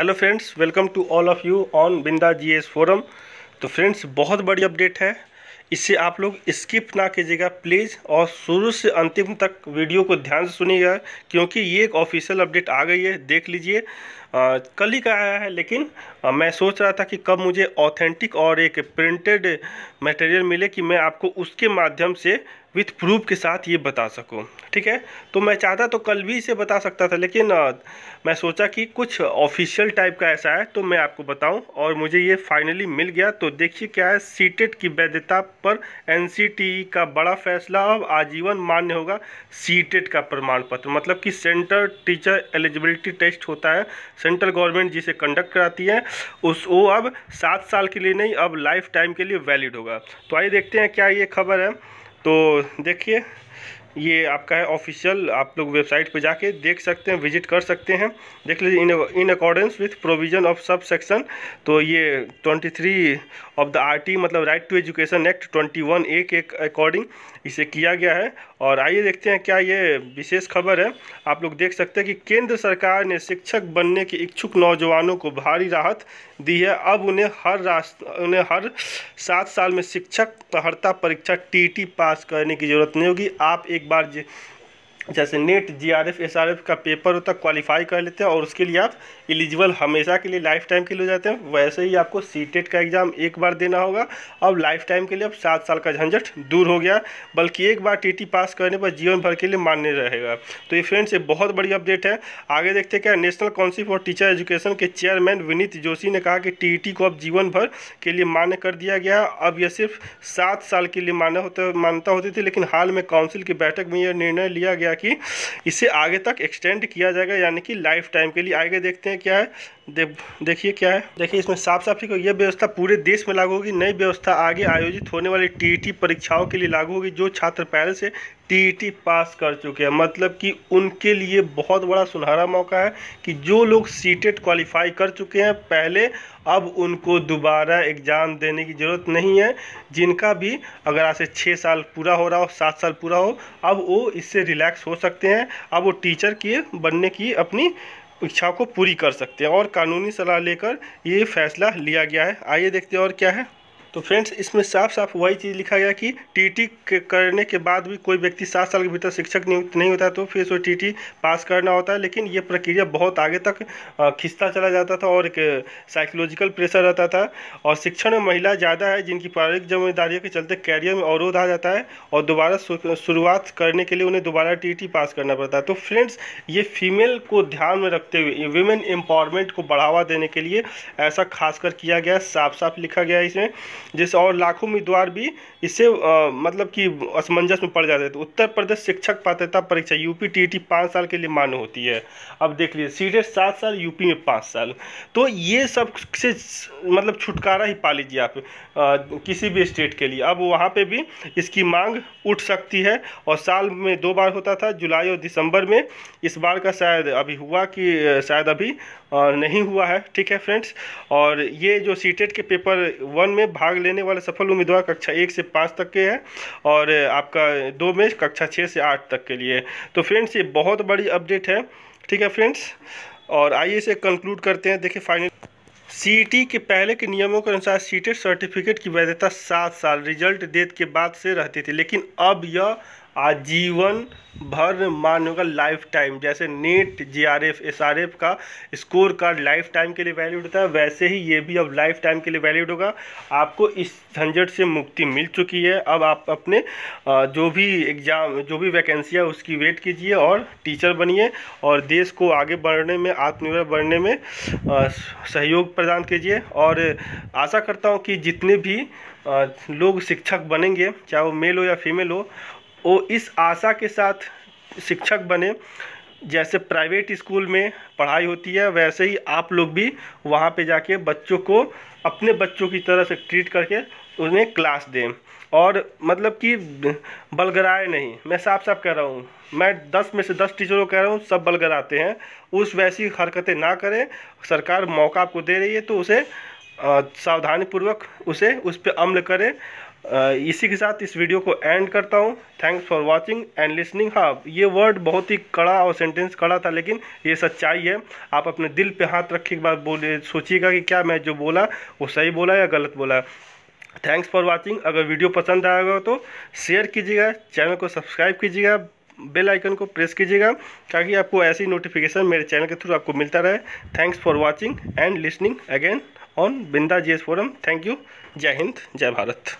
hello friends welcome to all of you on Binda GS forum तो friends बहुत बड़ी update है इससे आप लोग स्किप ना कीजिएगा प्लीज़ और शुरू से अंतिम तक वीडियो को ध्यान से सुनिएगा क्योंकि ये एक ऑफिशियल अपडेट आ गई है देख लीजिए कल ही का आया है लेकिन मैं सोच रहा था कि कब मुझे ऑथेंटिक और एक प्रिंटेड मटेरियल मिले कि मैं आपको उसके माध्यम से विथ प्रूफ के साथ ये बता सकूँ ठीक है तो मैं चाहता तो कल भी इसे बता सकता था लेकिन मैं सोचा कि कुछ ऑफिशियल टाइप का ऐसा है तो मैं आपको बताऊं और मुझे ये फाइनली मिल गया तो देखिए क्या है सीटेट की वैधता पर एन e का बड़ा फैसला अब आजीवन मान्य होगा सीटेट का प्रमाण पत्र मतलब कि सेंटर टीचर एलिजिबिलिटी टेस्ट होता है सेंट्रल गवर्नमेंट जिसे कंडक्ट कराती है उस वो अब सात साल के लिए नहीं अब लाइफ टाइम के लिए वैलिड होगा तो आइए देखते हैं क्या ये खबर है तो देखिए ये आपका है ऑफिशियल आप लोग वेबसाइट पे जाके देख सकते हैं विजिट कर सकते हैं देख लीजिए in accordance with provision of sub section तो ये 23 ऑफ द आरटी मतलब right to education act 21 A के अकॉर्डिंग इसे किया गया है और आइए देखते हैं क्या ये विशेष खबर है आप लोग देख सकते हैं कि केंद्र सरकार ने शिक्षक बनने के इच्छुक नौजवानों को भारी राहत दी है अब उन्हें हर रास्त उन्हें हर सात साल में शिक्षक हड़ता परीक्षा टीटी पास करने की ज़रूरत नहीं होगी आप एक बार जैसे नेट जीआरएफ एसआरएफ का पेपर होता है क्वालिफाई कर लेते हैं और उसके लिए आप एलिजिबल हमेशा के लिए लाइफ टाइम के लिए हो जाते हैं वैसे ही आपको सीटेट e का एग्ज़ाम एक बार देना होगा अब लाइफ टाइम के लिए अब सात साल का झंझट दूर हो गया बल्कि एक बार टीटी पास करने पर जीवन भर के लिए मान्य रहेगा तो ये फ्रेंड्स ये बहुत बड़ी अपडेट है आगे देखते क्या National Council for Teacher Education के चेयरमैन विनीत जोशी ने कहा कि टी को अब जीवन भर के लिए मान्य कर दिया गया अब यह सिर्फ सात साल के लिए मान्य होता मान्यता होती थी लेकिन हाल में काउंसिल की बैठक में यह निर्णय लिया गया गया कि इसे आगे तक एक्सटेंड किया जाएगा यानी कि लाइफ टाइम के लिए आगे देखते हैं क्या है देखिए क्या है देखिए इसमें साफ साफ ही यह व्यवस्था पूरे देश में लागू होगी नई व्यवस्था आगे आयोजित होने वाली टीईटी परीक्षाओं के लिए लागू होगी जो छात्र पहले से टीईटी पास कर चुके हैं मतलब कि उनके लिए बहुत बड़ा सुनहरा मौका है कि जो लोग सीटेट क्वालिफाई कर चुके हैं पहले अब उनको दोबारा एग्ज़ाम देने की ज़रूरत नहीं है जिनका भी अगर आज से छः साल पूरा हो रहा हो सात साल पूरा हो अब वो इससे रिलैक्स हो सकते हैं अब वो टीचर के बनने की अपनी इच्छाओं को पूरी कर सकते हैं और कानूनी सलाह लेकर ये फैसला लिया गया है आइए देखते हैं और क्या है तो फ्रेंड्स इसमें साफ साफ वही चीज़ लिखा गया कि टीटी करने के बाद भी कोई व्यक्ति सात साल के भीतर शिक्षक नियुक्त नहीं होता तो फिर उसको टीटी पास करना होता है लेकिन ये प्रक्रिया बहुत आगे तक खिंचता चला जाता था और एक साइकोलॉजिकल प्रेशर रहता था और शिक्षण में महिला ज़्यादा है जिनकी पारिवारिक जिम्मेदारियों के चलते कैरियर में अवरोध आ जाता है और दोबारा शुरुआत करने के लिए उन्हें दोबारा टी पास करना पड़ता है तो फ्रेंड्स ये फीमेल को ध्यान में रखते हुए वीमेन एम्पावरमेंट को बढ़ावा देने के लिए ऐसा खासकर किया गया साफ साफ लिखा गया इसमें जैसे और लाखों उम्मीदवार भी इससे आ, मतलब कि असमंजस में पड़ जाते थे तो उत्तर प्रदेश शिक्षक पात्रता परीक्षा यूपी टी पाँच साल के लिए मान्य होती है अब देख लीजिए सीटें सात साल यूपी में पाँच साल तो ये सब से मतलब छुटकारा ही पा लीजिए आप किसी भी स्टेट के लिए अब वहाँ पर भी इसकी मांग उठ सकती है और साल में दो बार होता था जुलाई और दिसंबर में इस बार का शायद अभी हुआ कि शायद अभी नहीं हुआ है ठीक है फ्रेंड्स और ये जो सीटेट के पेपर वन में भाग भाग लेने वाले सफल उम्मीदवार कक्षा एक से पाँच तक के हैं और आपका दो में कक्षा छः से आठ तक के लिए तो फ्रेंड्स ये बहुत बड़ी अपडेट है ठीक है फ्रेंड्स और आइए इसे कंक्लूड करते हैं देखिए फाइनल सीईटी e के पहले के नियमों के अनुसार सीटेट सर्टिफिकेट e की वैधता सात साल रिजल्ट डेट के बाद से रहती थी लेकिन अब यह आजीवन भर मान्य होगा लाइफ टाइम जैसे NET J R F S R F का स्कोर कार्ड लाइफ टाइम के लिए वैलिड होता है वैसे ही ये भी अब लाइफ टाइम के लिए वैलिड होगा आपको इस झंझट से मुक्ति मिल चुकी है अब आप अपने जो भी एग्ज़ाम जो भी वैकेंसी है उसकी वेट कीजिए और टीचर बनिए और देश को आगे बढ़ने में आत्मनिर्भर बढ़ने में सहयोग प्रदान कीजिए और आशा करता हूँ कि जितने भी लोग शिक्षक बनेंगे चाहे वो मेल हो या फीमेल हो वो इस आशा के साथ शिक्षक बने जैसे प्राइवेट स्कूल में पढ़ाई होती है वैसे ही आप लोग भी वहाँ पे जाके बच्चों को अपने बच्चों की तरह से ट्रीट करके उन्हें क्लास दें और मतलब कि बलगराए नहीं मैं साफ साफ कह रहा हूँ मैं दस में से दस टीचरों कह रहा हूँ सब बलगराते हैं उस वैसी हरकतें ना करें सरकार मौका आपको दे रही है तो उसे सावधानीपूर्वक उसे उस पर अमल करें इसी के साथ इस वीडियो को एंड करता हूँ thanks for watching and listening हाँ ये वर्ड बहुत ही कड़ा और सेंटेंस कड़ा था लेकिन ये सच्चाई है आप अपने दिल पे हाथ रखे के बाद बोले सोचिएगा कि क्या मैं जो बोला वो सही बोला या गलत बोला थैंक्स फॉर वाचिंग अगर वीडियो पसंद आएगा तो शेयर कीजिएगा चैनल को सब्सक्राइब कीजिएगा बेल आइकन को प्रेस कीजिएगा ताकि आपको ऐसी नोटिफिकेशन मेरे चैनल के थ्रू आपको मिलता रहे thanks for watching and listening again on Binda ji forum thank you जय हिंद जय भारत